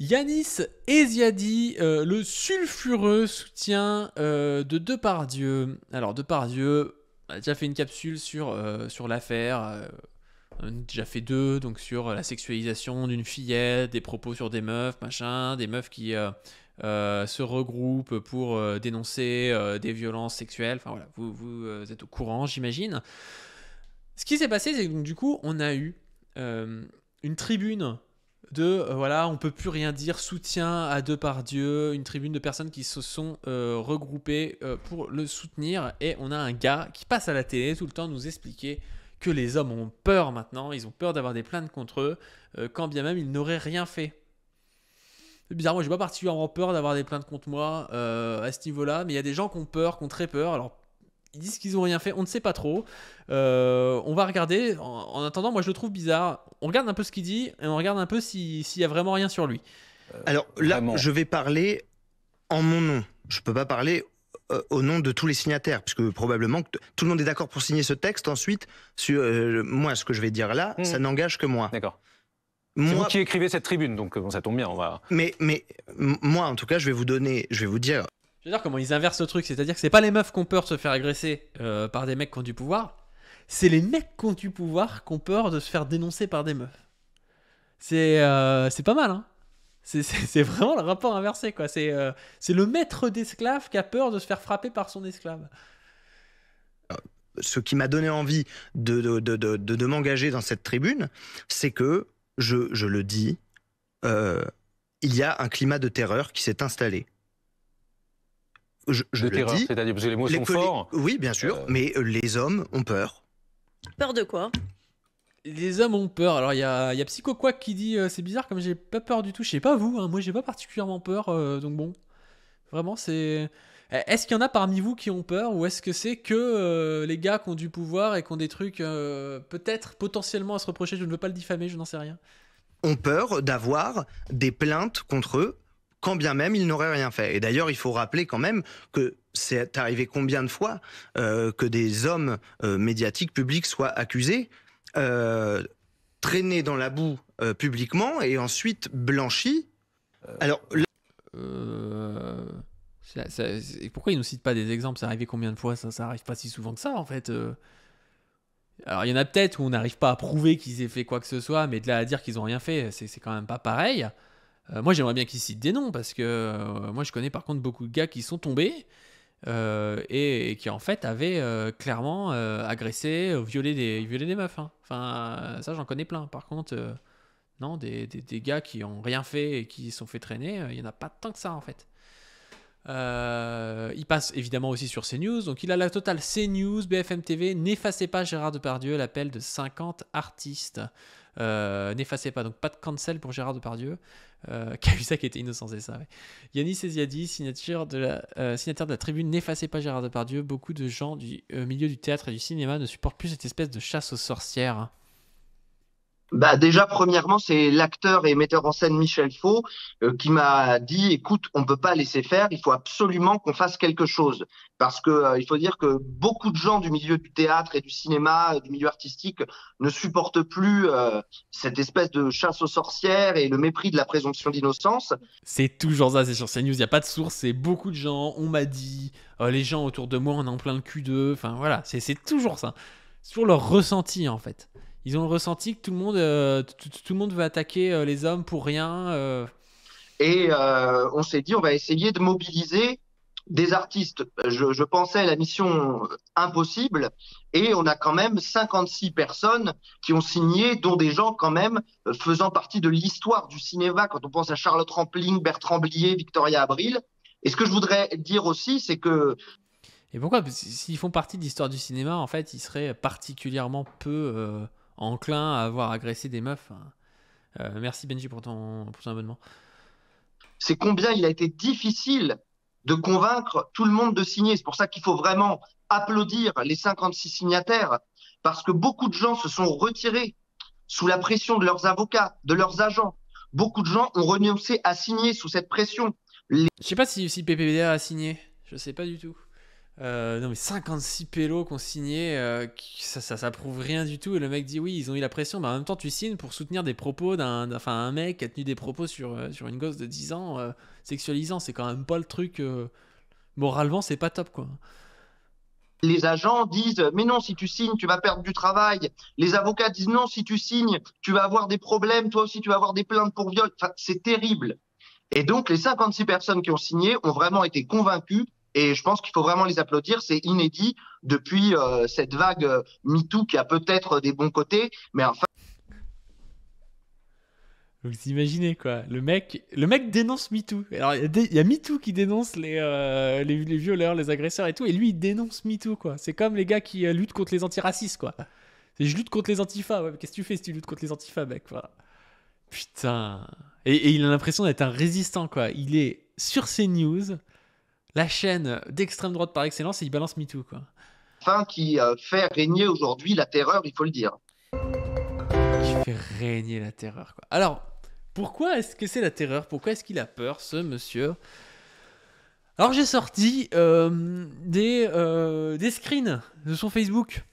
Yanis Eziadi, euh, le sulfureux soutien deux de Dieu. Alors Depardieu a déjà fait une capsule sur, euh, sur l'affaire, euh, on a déjà fait deux, donc sur la sexualisation d'une fillette, des propos sur des meufs, machin, des meufs qui se regroupent pour dénoncer des violences sexuelles. Enfin voilà, vous, êtes au courant, j'imagine. Ce qui s'est passé, c'est que du coup, on a eu une tribune de euh, voilà, on peut plus rien dire, soutien à deux par Dieu, une tribune de personnes qui se sont euh, regroupées euh, pour le soutenir. Et on a un gars qui passe à la télé tout le temps nous expliquer que les hommes ont peur maintenant, ils ont peur d'avoir des plaintes contre eux, quand bien même ils n'auraient rien fait. C'est bizarre, moi j'ai pas particulièrement peur d'avoir des plaintes contre moi à ce niveau-là, mais il y a des gens qui ont peur, qui ont très peur. Alors ils disent qu'ils ont rien fait, on ne sait pas trop. Euh, on va regarder. En, attendant, moi je le trouve bizarre. On regarde un peu ce qu'il dit et on regarde un peu s'il n'y y a vraiment rien sur lui. Euh, Alors là, je vais parler en mon nom. Je ne peux pas parler euh, au nom de tous les signataires, puisque probablement tout le monde est d'accord pour signer ce texte. Ensuite, sur, moi, ce que je vais dire là, hmm. ça n'engage que moi. D'accord. Moi, vous qui écrivez cette tribune, donc ça tombe bien, on va. Mais, mais moi, en tout cas, je vais vous donner, je vais vous dire c'est-à-dire comment ils inversent le truc, c'est-à-dire que c'est pas les meufs qui ont peur de se faire agresser euh, par des mecs qui ont du pouvoir, c'est les mecs qui ont du pouvoir qui ont peur de se faire dénoncer par des meufs. C'est euh, pas mal, hein c'est vraiment le rapport inversé, quoi. Euh, c'est le maître d'esclave qui a peur de se faire frapper par son esclave. Ce qui m'a donné envie de, de, m'engager dans cette tribune, c'est que, je, le dis, il y a un climat de terreur qui s'est installé je, C'est-à-dire parce que les mots sont forts. Oui, bien sûr, euh. mais euh, les hommes ont peur. Peur de quoi les hommes ont peur. Alors il y a, y Psycho Quack qui dit euh, c'est bizarre comme j'ai pas peur du tout. Je sais pas vous, hein, moi j'ai pas particulièrement peur. donc bon, vraiment c'est. Eh, est-ce qu'il y en a parmi vous qui ont peur ou est-ce que c'est que les gars qui ont du pouvoir et qui ont des trucs peut-être potentiellement à se reprocher Je ne veux pas le diffamer, je n'en sais rien. Ont peur d'avoir des plaintes contre eux quand bien même il n'aurait rien fait. Et d'ailleurs, il faut rappeler quand même que c'est arrivé combien de fois euh, que des hommes euh, médiatiques publics soient accusés, euh, traînés dans la boue publiquement et ensuite blanchis. Alors. Là... pourquoi ils nous citent pas des exemples C'est arrivé combien de fois Ça, ça pas si souvent que ça, en fait. Alors, il y en a peut-être où on n'arrive pas à prouver qu'ils aient fait quoi que ce soit, mais de là à dire qu'ils n'ont rien fait, c'est quand même pas pareil. Euh, moi, j'aimerais bien qu'ils citent des noms parce que euh, moi, je connais par contre beaucoup de gars qui sont tombés euh, et, qui en fait avaient clairement agressé, violé des, violé des meufs. Hein. Enfin, ça, j'en connais plein. Par contre, non, des, gars qui ont rien fait et qui sont fait traîner, il n'y en a pas tant que ça en fait. il passe évidemment aussi sur CNews, donc il a la totale CNews, BFM TV, n'effacez pas Gérard Depardieu, l'appel de 50 artistes. n'effacez pas, donc pas de cancel pour Gérard Depardieu. Euh, était innocent, c'est ça. Eziadi, euh, signataire de, la, de tribune N'effacez pas Gérard Depardieu. Beaucoup de gens du euh, milieu du théâtre et du cinéma ne supportent plus cette espèce de chasse aux sorcières. Hein bah déjà premièrement c'est l'acteur et metteur en scène Michel Faux euh, qui m'a dit écoute on peut pas laisser faire il faut absolument qu'on fasse quelque chose parce que euh, il faut dire que beaucoup de gens du milieu du théâtre et du cinéma euh, du milieu artistique ne supportent plus cette espèce de chasse aux sorcières et le mépris de la présomption d'innocence. C'est toujours ça, c'est sur CNews, il n'y a pas de source, c'est beaucoup de gens, on m'a dit, les gens autour de moi on ont en plein le cul d'eux, enfin voilà, c'est toujours ça. sur leur ressenti en fait ils ont ressenti que tout le monde, euh, tout, le monde veut attaquer euh, les hommes pour rien. Euh. Et on s'est dit, on va essayer de mobiliser des artistes. Je, je, pensais à la mission impossible, et on a quand même 56 personnes qui ont signé, dont des gens quand même faisant partie de l'histoire du cinéma. Quand on pense à Charlotte Rampling, Bertrand Blier, Victoria Abril. Et ce que je voudrais dire aussi, c'est que et pourquoi S'ils font partie de l'histoire du cinéma, en fait, ils seraient particulièrement peu enclin à avoir agressé des meufs. Hein. Euh, merci Benji pour ton, pour ton abonnement. C'est combien il a été difficile de convaincre tout le monde de signer. C'est pour ça qu'il faut vraiment applaudir les 56 signataires, parce que beaucoup de gens se sont retirés sous la pression de leurs avocats, de leurs agents. Beaucoup de gens ont renoncé à signer sous cette pression. Je sais pas si, si PPDA a signé, je sais pas du tout. Euh, non mais 56 pélos qu'on signait, euh, ça, ça, prouve rien du tout. Et le mec dit oui, ils ont eu la pression, mais en même temps tu signes pour soutenir des propos d'un, enfin un mec qui a tenu des propos sur, euh, sur une gosse de 10 ans sexualisant. C'est quand même pas le truc. moralement, c'est pas top quoi. Les agents disent mais non si tu signes tu vas perdre du travail. Les avocats disent non si tu signes tu vas avoir des problèmes toi aussi tu vas avoir des plaintes pour viol. c'est terrible. Et donc les 56 personnes qui ont signé ont vraiment été convaincues et je pense qu'il faut vraiment les applaudir. C'est inédit depuis euh, cette vague euh, MeToo qui a peut-être des bons côtés, mais enfin. Vous imaginez quoi Le mec, le mec dénonce MeToo. Alors il y, a MeToo qui dénonce euh, les, les, violeurs, les agresseurs et tout, et lui il dénonce MeToo quoi. C'est comme les gars qui luttent contre les antiracistes quoi. Je lutte contre les antifas. Qu'est-ce que tu fais si tu luttes contre les antifas, mec Putain. Et, il a l'impression d'être un résistant quoi. Il est sur ses news la chaîne d'extrême droite par excellence et balance balancent MeToo. Quoi. Enfin, qui euh, fait régner aujourd'hui la terreur, il faut le dire. Qui fait régner la terreur. Quoi. Alors, pourquoi est-ce que c'est la terreur Pourquoi est-ce qu'il a peur, ce monsieur Alors, j'ai sorti euh, des, euh, des screens de son Facebook.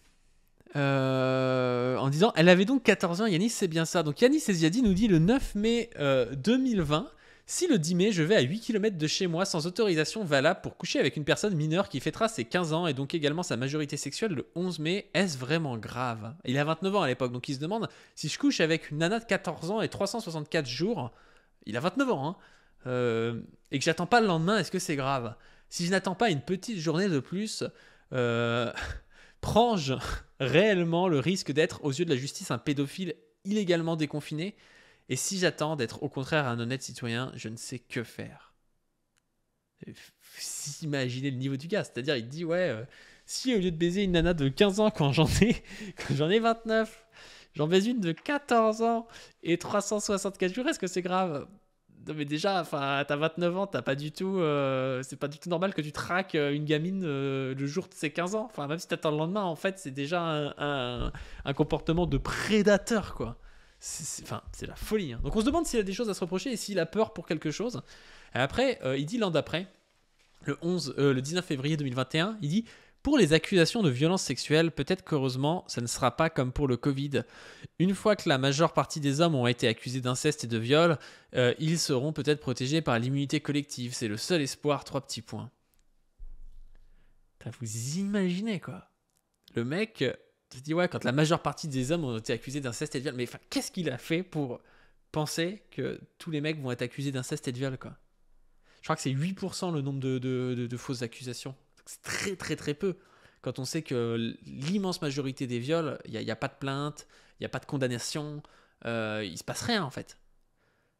en disant, elle avait donc 14 ans, Yanis, c'est bien ça. Donc Yanis Eziadi nous dit le 9 mai 2020, si le 10 mai, je vais à 8 km de chez moi sans autorisation valable pour coucher avec une personne mineure qui fêtera ses 15 ans et donc également sa majorité sexuelle le 11 mai, est-ce vraiment grave Il a 29 ans à l'époque, donc il se demande si je couche avec une nana de 14 ans et 364 jours, il a 29 ans, hein, euh, et que j'attends pas le lendemain, est-ce que c'est grave Si je n'attends pas une petite journée de plus, euh, prends-je réellement le risque d'être, aux yeux de la justice, un pédophile illégalement déconfiné et si j'attends d'être au contraire un honnête citoyen, je ne sais que faire. Imaginez le niveau du gars, c'est-à-dire il dit ouais, euh, si au lieu de baiser une nana de 15 ans quand j'en ai, j'en ai 29, j'en baise une de 14 ans et 364 jours, est-ce que c'est grave non mais déjà, enfin, t'as 29 ans, t'as pas du tout, euh, c'est pas du tout normal que tu traques euh, une gamine le jour de ses 15 ans. Enfin, même si t'attends le lendemain, en fait, c'est déjà un, un comportement de prédateur, quoi c'est, enfin, c'est la folie. Hein. Donc on se demande s'il a des choses à se reprocher et s'il a peur pour quelque chose. Et après, euh, il dit l'an d'après, le, 11, euh, le 19 février 2021, il dit Pour les accusations de violence sexuelle, peut-être qu'heureusement, ça ne sera pas comme pour le Covid. Une fois que la majeure partie des hommes ont été accusés d'inceste et de viol, euh, ils seront peut-être protégés par l'immunité collective. C'est le seul espoir. Trois petits points. Vous imaginez quoi Le mec, tu dis, ouais, quand la majeure partie des hommes ont été accusés d'inceste et de viol, mais qu'est-ce qu'il a fait pour penser que tous les mecs vont être accusés d'inceste et de viol, quoi Je crois que c'est 8% le nombre de, de, de, fausses accusations. C'est très, très, très peu. Quand on sait que l'immense majorité des viols, il n'y a, pas de plainte, il n'y a pas de condamnation, euh, il se passe rien, en fait.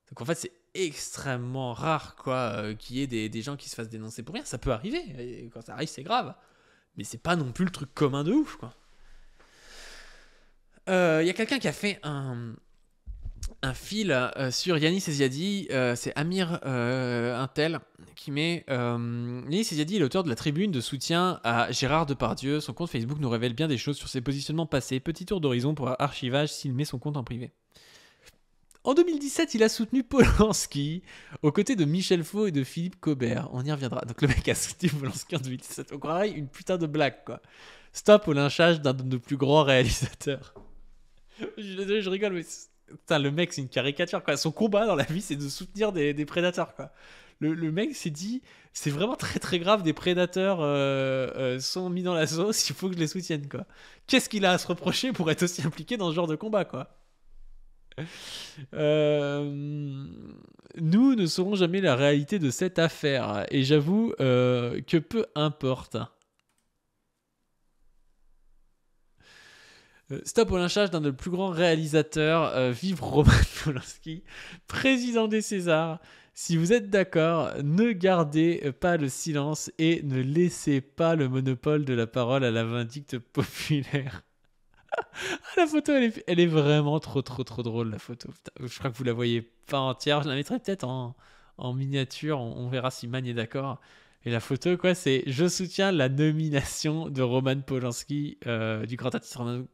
Donc, en fait, c'est extrêmement rare, quoi, qui euh, qu'il y ait des, des, gens qui se fassent dénoncer pour rien. Ça peut arriver, quand ça arrive, c'est grave. Mais c'est pas non plus le truc commun de ouf, quoi. Il euh, y a quelqu'un qui a fait un, fil euh, sur Yanis Eziadi, euh, c'est Amir Intel qui met Yanis Eziadi est l'auteur de la tribune de soutien à Gérard Depardieu. Son compte Facebook nous révèle bien des choses sur ses positionnements passés. Petit tour d'horizon pour archivage s'il met son compte en privé. En 2017, il a soutenu Polanski aux côtés de Michel Faux et de Philippe Cobert. On y reviendra. Donc le mec a soutenu Polanski en 2017. On croirait une putain de blague, quoi. Stop au lynchage d'un de nos plus grands réalisateurs je, rigole, mais Putain, le mec, c'est une caricature, quoi. Son combat dans la vie, c'est de soutenir des, prédateurs, quoi. Le, mec s'est dit, c'est vraiment très très grave, des prédateurs euh, euh, sont mis dans la sauce, il faut que je les soutienne, quoi. Qu'est-ce qu'il a à se reprocher pour être aussi impliqué dans ce genre de combat, quoi euh, Nous ne saurons jamais la réalité de cette affaire, et j'avoue que peu importe. Euh, Stop au lynchage d'un de nos plus grands réalisateurs, euh, vive Roman Polanski, président des Césars. Si vous êtes d'accord, ne gardez euh, pas le silence et ne laissez pas le monopole de la parole à la vindicte populaire. Ah, la photo, elle est, vraiment trop, trop, trop drôle, la photo. je crois que vous la voyez pas entière. Je la mettrai peut-être en, en, miniature. On, verra si Man est d'accord. Et la photo, quoi, c'est je soutiens la nomination de Roman Polanski, du grand artiste Roman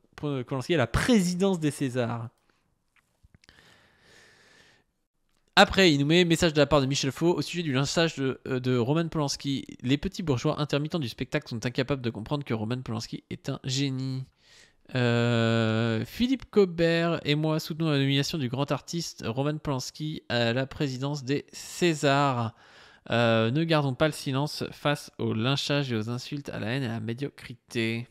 Polanski à la présidence des Césars. Après, il nous met message de la part de Michel Faux au sujet du lynchage de, euh, Roman Polanski. Les petits bourgeois intermittents du spectacle sont incapables de comprendre que Roman Polanski est un génie. Euh, Philippe Cobert et moi soutenons la nomination du grand artiste Roman Polanski à la présidence des Césars. Euh, ne gardons pas le silence face au lynchage et aux insultes, à la haine et à la médiocrité.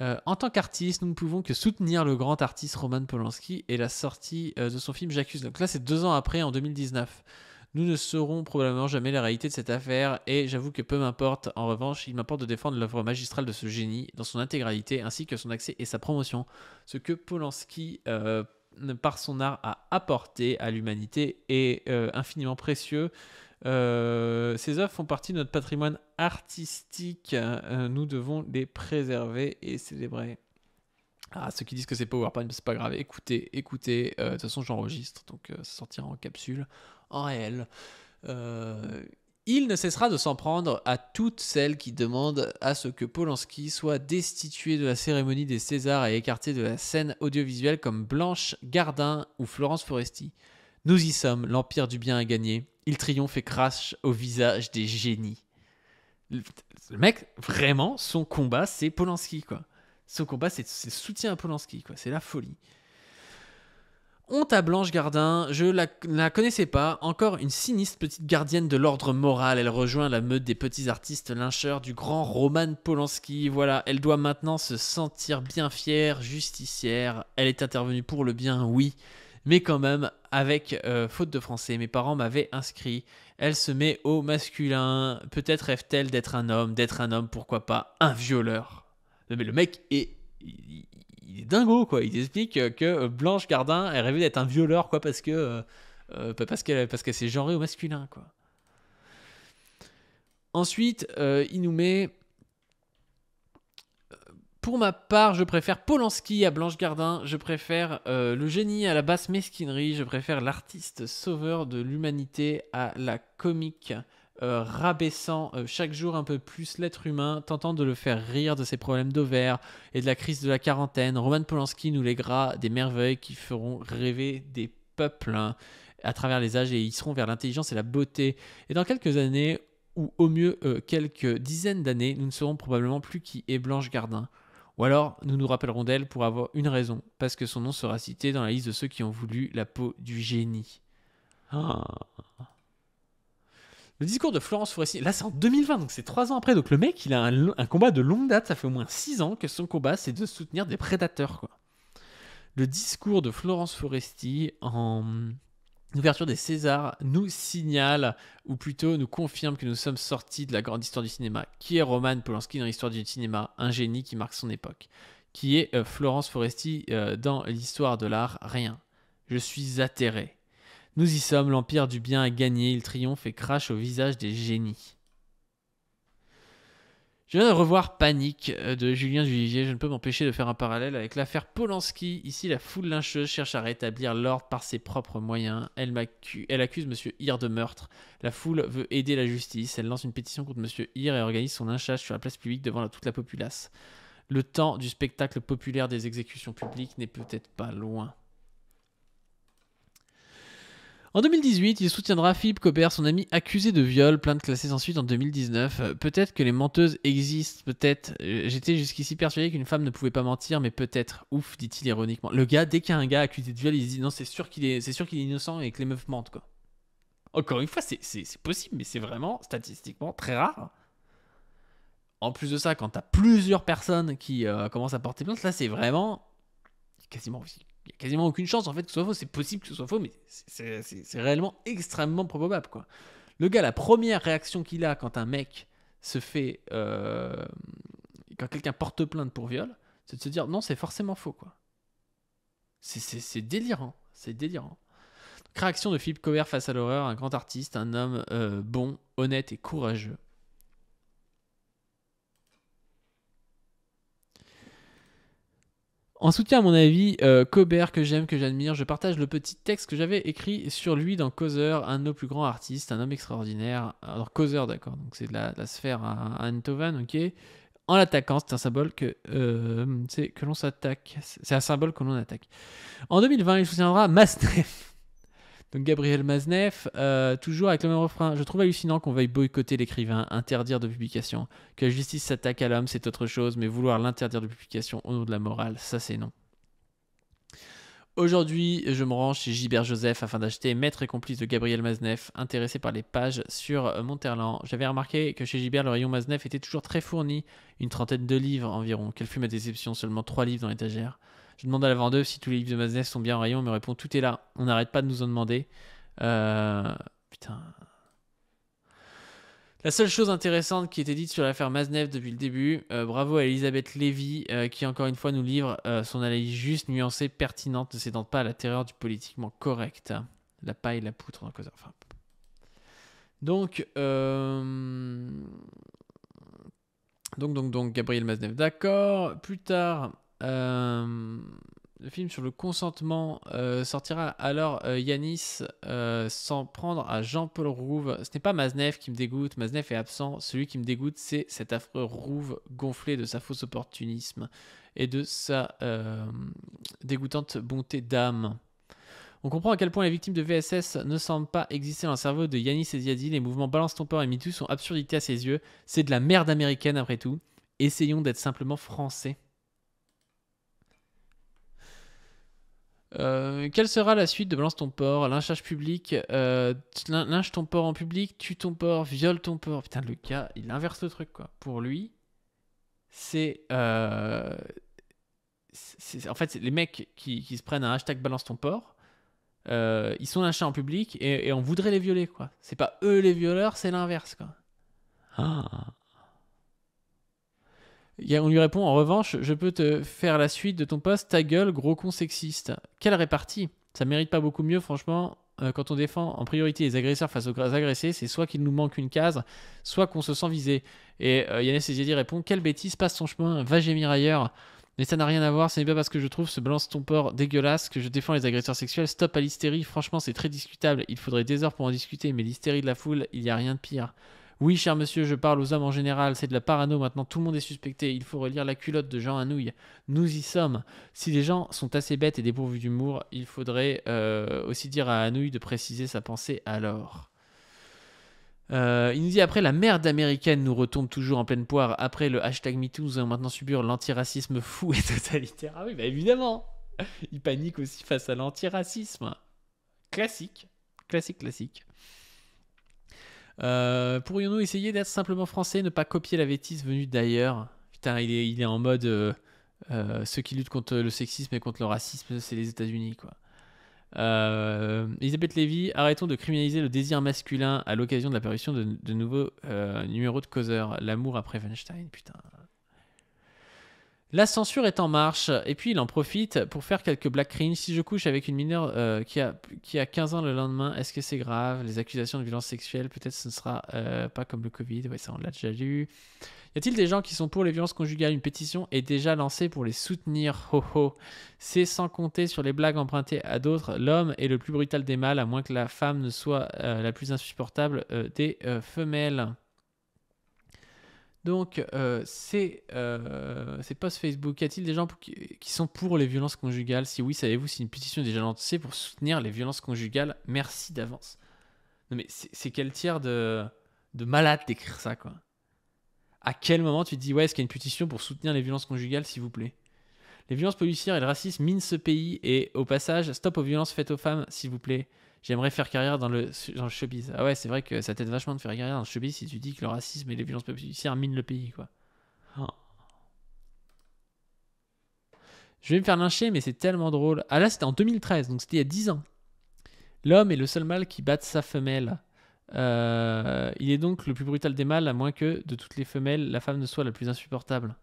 Euh, en tant qu'artiste, nous ne pouvons que soutenir le grand artiste Roman Polanski et la sortie euh, de son film J'accuse. Donc là, c'est deux ans après, en 2019. Nous ne saurons probablement jamais la réalité de cette affaire et j'avoue que peu m'importe. En revanche, il m'importe de défendre l'œuvre magistrale de ce génie dans son intégralité ainsi que son accès et sa promotion. Ce que Polanski, euh, par son art, a apporté à l'humanité est infiniment précieux. Euh, ces œuvres font partie de notre patrimoine artistique. Euh, nous devons les préserver et célébrer. Ah, ceux qui disent que c'est PowerPoint, c'est pas grave. Écoutez, écoutez. Euh, de toute façon, j'enregistre, donc ça sortira en capsule, en réel. il ne cessera de s'en prendre à toutes celles qui demandent à ce que Polanski soit destitué de la cérémonie des Césars et écarté de la scène audiovisuelle comme Blanche Gardin ou Florence Foresti. Nous y sommes, l'empire du bien a gagné. Il triomphe et crache au visage des génies. Le mec, vraiment, son combat, c'est Polanski, quoi. Son combat, c'est soutien à Polanski, quoi. C'est la folie. Honte à Blanche Gardin, je la, la connaissais pas, encore une sinistre petite gardienne de l'ordre moral. Elle rejoint la meute des petits artistes lyncheurs du grand Roman Polanski. Voilà, elle doit maintenant se sentir bien fière, justicière. Elle est intervenue pour le bien, oui, mais quand même, avec euh, faute de français, mes parents m'avaient inscrit. Elle se met au masculin. Peut-être rêve-t-elle d'être un homme, d'être un homme, pourquoi pas un violeur. Mais le mec est. Il, est dingo, quoi. Il explique que Blanche Gardin, elle rêvait d'être un violeur, quoi, parce que. Euh, euh, parce qu'elle parce s'est genrée au masculin, quoi. Ensuite, il nous met pour ma part, je préfère Polanski à Blanche Gardin, je préfère euh, le génie à la basse mesquinerie, je préfère l'artiste sauveur de l'humanité à la comique euh, rabaissant euh, chaque jour un peu plus l'être humain, tentant de le faire rire de ses problèmes d'over et de la crise de la quarantaine. Roman Polanski nous léguera des merveilles qui feront rêver des peuples hein, à travers les âges et ils seront vers l'intelligence et la beauté. Et dans quelques années, ou au mieux quelques dizaines d'années, nous ne serons probablement plus qui est Blanche Gardin. Ou alors, nous nous rappellerons d'elle pour avoir une raison, parce que son nom sera cité dans la liste de ceux qui ont voulu la peau du génie. Ah. Le discours de Florence Foresti, là c'est en 2020, donc c'est trois ans après, donc le mec il a un, combat de longue date, ça fait au moins six ans que son combat c'est de soutenir des prédateurs. Quoi. Le discours de Florence Foresti en L'ouverture des Césars nous signale, ou plutôt nous confirme que nous sommes sortis de la grande histoire du cinéma. Qui est Roman Polanski dans l'histoire du cinéma Un génie qui marque son époque. Qui est euh, Florence Foresti euh, dans l'histoire de l'art Rien. Je suis atterré. Nous y sommes, l'empire du bien a gagné, il triomphe et crache au visage des génies. Je viens de revoir Panique euh, de Julien Duvivier. Je ne peux m'empêcher de faire un parallèle avec l'affaire Polanski. Ici, la foule lyncheuse cherche à rétablir l'ordre par ses propres moyens. Elle, elle accuse M. Hir de meurtre. La foule veut aider la justice. Elle lance une pétition contre M. Hir et organise son lynchage sur la place publique devant toute la populace. Le temps du spectacle populaire des exécutions publiques n'est peut-être pas loin. En 2018, il soutiendra Philippe Cobert, son ami accusé de viol, plainte classée ensuite en 2019. Euh, peut-être que les menteuses existent, peut-être. Euh, j'étais jusqu'ici persuadé qu'une femme ne pouvait pas mentir, mais peut-être. Ouf, dit-il ironiquement. Le gars, dès qu'il y a un gars accusé de viol, il dit non, c'est sûr qu'il est, c'est sûr qu'il est innocent et que les meufs mentent, quoi. Encore une fois, c'est possible, mais c'est vraiment statistiquement très rare. En plus de ça, quand t'as plusieurs personnes qui euh, commencent à porter plainte, là, c'est vraiment quasiment aussi il n'y a quasiment aucune chance en fait que ce soit faux. C'est possible que ce soit faux, mais c'est réellement extrêmement probable. Quoi. Le gars, la première réaction qu'il a quand un mec se fait. Euh, quand quelqu'un porte plainte pour viol, c'est de se dire non, c'est forcément faux. quoi. C'est délirant. C'est délirant. réaction de Philippe Cover face à l'horreur, un grand artiste, un homme euh, bon, honnête et courageux. En soutien à mon avis, euh, Cobert que j'aime, que j'admire, je partage le petit texte que j'avais écrit sur lui dans Causeur, un de nos plus grands artistes, un homme extraordinaire. Alors Causeur, d'accord, donc c'est de la, sphère à, Antovan, ok. En l'attaquant, c'est un symbole que, euh, que l'on s'attaque. C'est un symbole que l'on attaque. En 2020, il soutiendra Mastref. Donc Gabriel Maznev, euh, toujours avec le même refrain, je trouve hallucinant qu'on veuille boycotter l'écrivain, interdire de publication. Que la justice s'attaque à l'homme, c'est autre chose, mais vouloir l'interdire de publication au nom de la morale, ça c'est non. Aujourd'hui, je me rends chez Gilbert Joseph afin d'acheter Maître et complice de Gabriel Maznev, intéressé par les pages sur Monterland. J'avais remarqué que chez Gilbert, le rayon Maznev était toujours très fourni, une trentaine de livres environ. Quelle fut ma déception, seulement trois livres dans l'étagère. Je demande à la vendeuse si tous les livres de Maznev sont bien en rayon. Elle me répond Tout est là. On n'arrête pas de nous en demander. Euh, putain. La seule chose intéressante qui était dite sur l'affaire Maznev depuis le début, euh, bravo à Elisabeth Lévy, euh, qui encore une fois nous livre son analyse juste, nuancée, pertinente, ne s'étend pas à la terreur du politiquement correct. La paille, la poutre, en cause. Enfin. Donc. Donc, donc, donc, Gabriel Maznev, d'accord. Plus tard, euh, le film sur le consentement euh, sortira alors euh, Yanis euh, s'en prendre à Jean-Paul Rouve. Ce n'est pas Maznev qui me dégoûte, Maznev est absent. Celui qui me dégoûte, c'est cet affreux Rouve gonflé de sa fausse opportunisme et de sa dégoûtante bonté d'âme. On comprend à quel point les victimes de VSS ne semblent pas exister dans le cerveau de Yanis et Eziadi. Les mouvements Balance ton Peur et MeToo sont absurdités à ses yeux. C'est de la merde américaine après tout. Essayons d'être simplement français. Euh, quelle sera la suite de Balance ton porc Lynchage public euh, ton porc en public Tue ton porc Viole ton porc Putain, le cas, il inverse le truc, quoi. Pour lui, c'est. Euh, en fait, les mecs qui, se prennent un hashtag Balance ton porc. Euh, ils sont lynchés en public et, on voudrait les violer, quoi. C'est pas eux les violeurs, c'est l'inverse, quoi. Ah on lui répond en revanche, je peux te faire la suite de ton poste, ta gueule, gros con sexiste. Quelle répartie Ça mérite pas beaucoup mieux, franchement. Euh, quand on défend en priorité les agresseurs face aux agressés, c'est soit qu'il nous manque une case, soit qu'on se sent visé. Et euh, Yannis répond Quelle bêtise, passe ton chemin, va gémir ailleurs. Mais ça n'a rien à voir, ce n'est pas parce que je trouve ce balance ton port dégueulasse que je défends les agresseurs sexuels. Stop à l'hystérie, franchement c'est très discutable, il faudrait des heures pour en discuter, mais l'hystérie de la foule, il n'y a rien de pire. Oui, cher monsieur, je parle aux hommes en général, c'est de la parano maintenant, tout le monde est suspecté, il faut relire la culotte de Jean Anouille. Nous y sommes. Si les gens sont assez bêtes et dépourvus d'humour, il faudrait euh, aussi dire à Anouille de préciser sa pensée alors. Euh, il nous dit après la merde américaine nous retombe toujours en pleine poire. Après le hashtag MeToo, nous allons maintenant subir l'antiracisme fou et totalitaire. Ah oui, bah évidemment Il panique aussi face à l'antiracisme. Classique, classique, classique. Euh, pourrions-nous essayer d'être simplement français, ne pas copier la bêtise venue d'ailleurs Putain, il est, il est en mode euh, euh, ceux qui luttent contre le sexisme et contre le racisme, c'est les États-Unis, quoi. Elisabeth Lévy, arrêtons de criminaliser le désir masculin à l'occasion de l'apparition de, de nouveaux numéros de causeur L'amour après Weinstein, putain. La censure est en marche, et puis il en profite pour faire quelques black cringe. Si je couche avec une mineure euh, qui, a, qui a 15 ans le lendemain, est-ce que c'est grave Les accusations de violence sexuelles, peut-être ce ne sera euh, pas comme le Covid, Oui, ça on l'a déjà lu. Y a-t-il des gens qui sont pour les violences conjugales Une pétition est déjà lancée pour les soutenir, ho ho. C'est sans compter sur les blagues empruntées à d'autres, l'homme est le plus brutal des mâles, à moins que la femme ne soit euh, la plus insupportable des femelles. Donc, euh, c'est euh, ces, Facebook, y a-t-il des gens qui, sont pour les violences conjugales Si oui, savez-vous si une pétition est déjà lancée pour soutenir les violences conjugales Merci d'avance. Non mais c'est quel tiers de, de malade d'écrire ça, quoi À quel moment tu te dis, ouais, est-ce qu'il y a une pétition pour soutenir les violences conjugales, s'il vous plaît Les violences policières et le racisme minent ce pays et, au passage, stop aux violences faites aux femmes, s'il vous plaît. J'aimerais faire carrière dans le, dans le showbiz. Ah ouais, c'est vrai que ça t'aide vachement de faire carrière dans le showbiz si tu dis que le racisme et les violences policières minent le pays, quoi. Je vais me faire lyncher, mais c'est tellement drôle. Ah là, c'était en 2013, donc c'était il y a 10 ans. L'homme est le seul mâle qui batte sa femelle. Euh, il est donc le plus brutal des mâles, à moins que, de toutes les femelles, la femme ne soit la plus insupportable.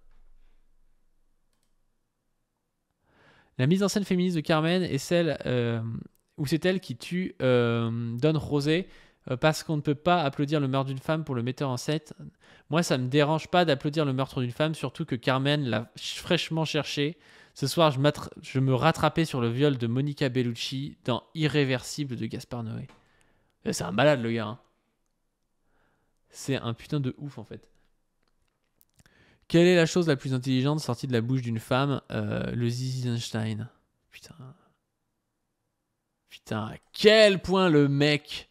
La mise en scène féministe de Carmen est celle euh, ou c'est elle qui tue euh, Don Rosé euh, parce qu'on ne peut pas applaudir le meurtre d'une femme pour le metteur en scène. Moi, ça me dérange pas d'applaudir le meurtre d'une femme, surtout que Carmen l'a fraîchement cherché. Ce soir, je, je, me rattrapais sur le viol de Monica Bellucci dans Irréversible de Gaspard Noé. Eh, c'est un malade, le gars. Hein. C'est un putain de ouf, en fait. Quelle est la chose la plus intelligente sortie de la bouche d'une femme euh, Le zizi Putain, Putain, à quel point le mec.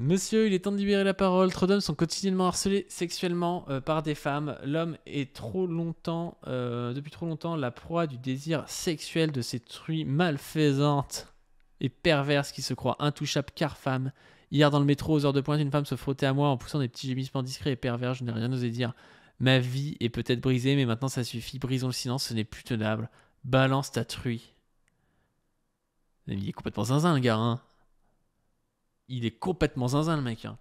Monsieur, il est temps de libérer la parole. Trop d'hommes sont quotidiennement harcelés sexuellement euh, par des femmes. L'homme est trop longtemps, euh, depuis trop longtemps, la proie du désir sexuel de ces truies malfaisantes et perverses qui se croient intouchables car femmes. Hier dans le métro, aux heures de pointe, une femme se frottait à moi en poussant des petits gémissements discrets et pervers. Je n'ai rien osé dire. Ma vie est peut-être brisée, mais maintenant ça suffit. Brisons le silence, ce n'est plus tenable. Balance ta truie. Il est complètement zinzin, le gars. Hein il est complètement zinzin, le mec. Hein.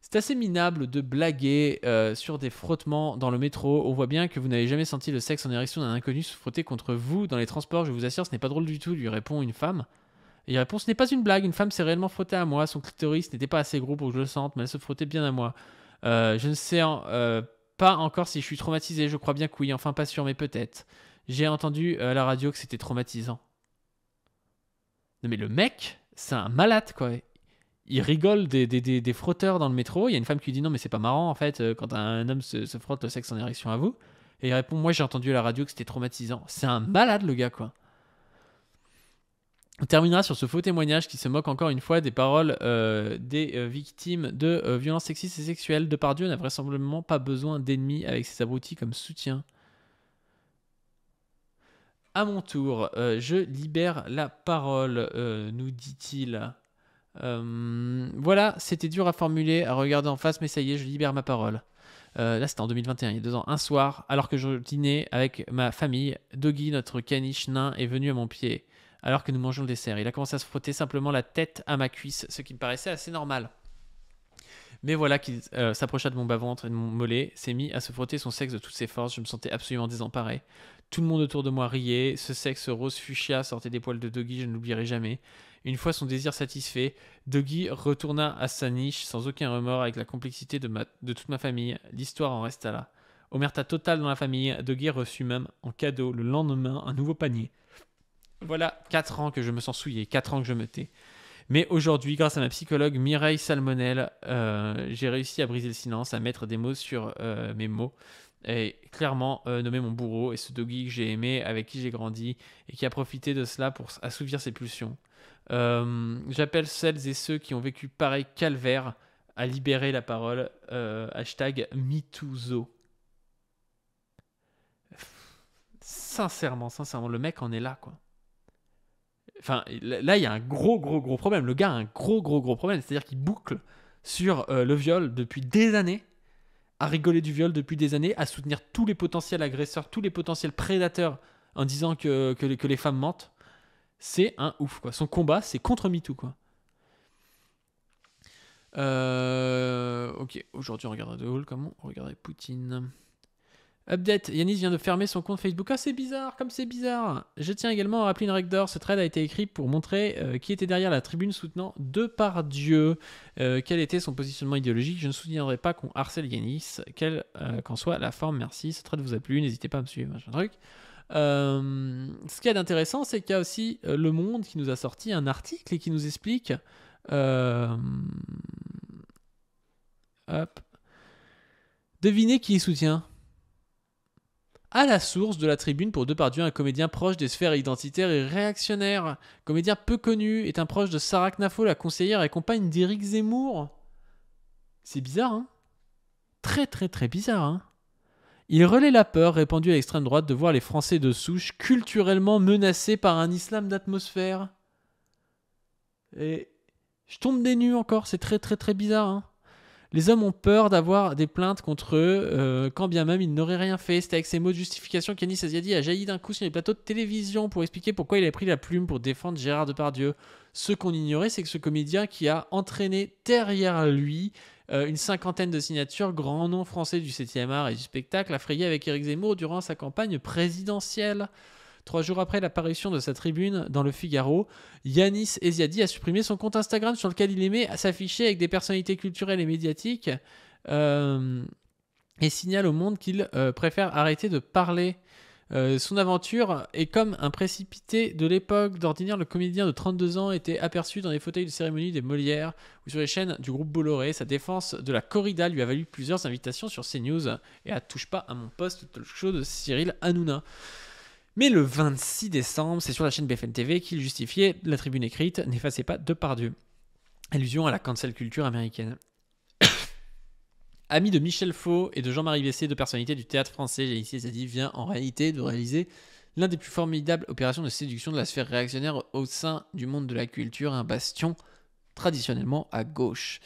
c'est assez minable de blaguer euh, sur des frottements dans le métro. On voit bien que vous n'avez jamais senti le sexe en érection d'un inconnu se frotter contre vous dans les transports. Je vous assure, ce n'est pas drôle du tout, lui répond une femme. Et il répond Ce n'est pas une blague, une femme s'est réellement frottée à moi. Son clitoris n'était pas assez gros pour que je le sente, mais elle se frottait bien à moi. Euh, je ne sais euh, pas encore si je suis traumatisé, je crois bien que oui, enfin pas sûr, mais peut-être. J'ai entendu euh, à la radio que c'était traumatisant. Non mais le mec, c'est un malade quoi. Il rigole des, des, des, frotteurs dans le métro. Il y a une femme qui lui dit non mais c'est pas marrant en fait quand un homme se, se frotte le sexe en érection à vous. Et il répond moi j'ai entendu à la radio que c'était traumatisant. C'est un malade le gars quoi. On terminera sur ce faux témoignage qui se moque encore une fois des paroles euh, des euh, victimes de euh, violences sexistes et sexuelles. Depardieu n'a vraisemblablement pas besoin d'ennemis avec ses abrutis comme soutien. À mon tour, je libère la parole, nous dit-il. voilà, c'était dur à formuler, à regarder en face, mais ça y est, je libère ma parole. là, c'était en 2021, il y a deux ans, un soir, alors que je dînais avec ma famille, Doggy, notre caniche nain, est venu à mon pied alors que nous mangeons le dessert. Il a commencé à se frotter simplement la tête à ma cuisse, ce qui me paraissait assez normal. Mais voilà qu'il euh, s'approcha de mon bas-ventre et de mon mollet, s'est mis à se frotter son sexe de toutes ses forces, je me sentais absolument désemparé. Tout le monde autour de moi riait, ce sexe rose fuchsia sortait des poils de Doggy, je ne l'oublierai jamais. Une fois son désir satisfait, Doggy retourna à sa niche sans aucun remords avec la complexité de, toute ma famille. L'histoire en resta là. Omerta totale dans la famille, Doggy reçut même en cadeau le lendemain un nouveau panier. Voilà 4 ans que je me sens souillé, 4 ans que je me tais. Mais aujourd'hui, grâce à ma psychologue Mireille Salmonel, euh, j'ai réussi à briser le silence, à mettre des mots sur euh, mes mots et clairement euh, nommer mon bourreau et ce doggy que j'ai aimé, avec qui j'ai grandi et qui a profité de cela pour assouvir ses pulsions. J'appelle celles et ceux qui ont vécu pareil calvaire à libérer la parole. hashtag MeTooZo. Sincèrement, sincèrement, le mec en est là, quoi. Enfin, là, il y a un gros, gros, gros problème. Le gars a un gros, gros, gros problème. C'est-à-dire qu'il boucle sur euh, le viol depuis des années, à rigoler du viol depuis des années, à soutenir tous les potentiels agresseurs, tous les potentiels prédateurs en disant que, les femmes mentent. C'est un ouf, quoi. Son combat, c'est contre MeToo, quoi. Euh, ok, aujourd'hui on regardera De Gaulle, comment on regarderait Poutine. Update, Yanis vient de fermer son compte Facebook. Ah, c'est bizarre, comme c'est bizarre. Je tiens également à rappeler une règle d'or. Ce trade a été écrit pour montrer euh, qui était derrière la tribune soutenant de par Dieu euh, quel était son positionnement idéologique Je ne soutiendrai pas qu'on harcèle Yanis, quelle euh, qu'en soit la forme. Merci. Ce trade vous a plu. N'hésitez pas à me suivre. truc. ce qui est a d'intéressant, c'est qu'il y a aussi Le Monde qui nous a sorti un article et qui nous explique. Hop. Devinez qui soutient à la source de la tribune pour Depardieu, un comédien proche des sphères identitaires et réactionnaires. Comédien peu connu, est un proche de Sarah Knafo, la conseillère et compagne d'Éric Zemmour. C'est bizarre, hein Très très très bizarre, hein il relaie la peur répandue à l'extrême droite de voir les Français de souche culturellement menacés par un islam d'atmosphère. Et je tombe des nues encore, c'est très très très bizarre. Hein les hommes ont peur d'avoir des plaintes contre eux, euh, quand bien même ils n'auraient rien fait. C'était avec ces mots de justification qu'Anis Saziadi a jailli d'un coup sur les plateaux de télévision pour expliquer pourquoi il avait pris la plume pour défendre Gérard Depardieu. Ce qu'on ignorait, c'est que ce comédien qui a entraîné derrière lui euh, une cinquantaine de signatures, grand nom français du 7e art et du spectacle, a frayé avec Éric Zemmour durant sa campagne présidentielle. Trois jours après l'apparition de sa tribune dans le Figaro, Yanis Eziadi a supprimé son compte Instagram sur lequel il aimait s'afficher avec des personnalités culturelles et médiatiques euh, et signale au monde qu'il euh, préfère arrêter de parler. Euh, son aventure est comme un précipité de l'époque. D'ordinaire, le comédien de 32 ans était aperçu dans les fauteuils de cérémonie des Molières ou sur les chaînes du groupe Bolloré. Sa défense de la corrida lui a valu plusieurs invitations sur CNews et à Touche pas à mon poste, de Cyril Hanouna. Mais le 26 décembre, c'est sur la chaîne BFN TV qu'il justifiait la tribune écrite N'effacez pas de pardieu Allusion à la cancel culture américaine. Ami de Michel Faux et de Jean-Marie Bessé, deux personnalités du théâtre français, Janice dit vient en réalité de réaliser l'un des plus formidables opérations de séduction de la sphère réactionnaire au sein du monde de la culture, un bastion traditionnellement à gauche.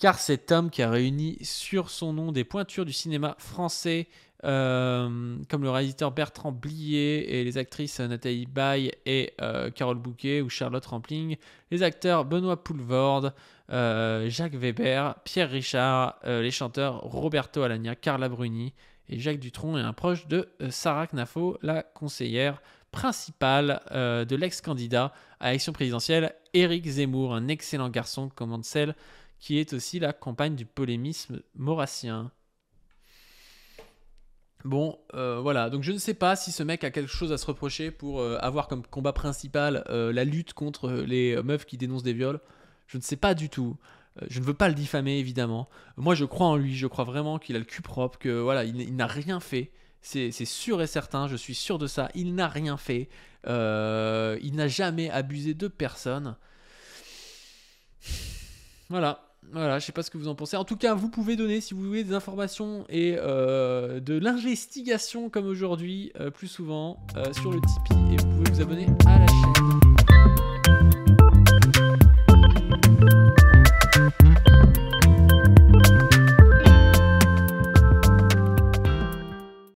Car cet homme qui a réuni sur son nom des pointures du cinéma français, euh, comme le réalisateur Bertrand Blier et les actrices Nathalie Baye et euh, Carole Bouquet ou Charlotte Rampling, les acteurs Benoît Poulvorde, euh, Jacques Weber, Pierre Richard, les chanteurs Roberto Alagna, Carla Bruni et Jacques Dutronc et un proche de Sarah Knafo, la conseillère principale de l'ex-candidat à l'élection présidentielle Éric Zemmour, un excellent garçon comme Ansel, qui est aussi la compagne du polémisme maurassien. Bon, euh, voilà, donc je ne sais pas si ce mec a quelque chose à se reprocher pour euh, avoir comme combat principal euh, la lutte contre les meufs qui dénoncent des viols. Je ne sais pas du tout. je ne veux pas le diffamer, évidemment. Moi, je crois en lui, je crois vraiment qu'il a le cul propre, que voilà, il, il n'a rien fait. C'est sûr et certain, je suis sûr de ça. Il n'a rien fait. il n'a jamais abusé de personne. Voilà. Voilà, je sais pas ce que vous en pensez. En tout cas, vous pouvez donner, si vous voulez, des informations et euh, de l'investigation comme aujourd'hui, euh, plus souvent, euh, sur le Tipeee. Et vous pouvez vous abonner à la chaîne.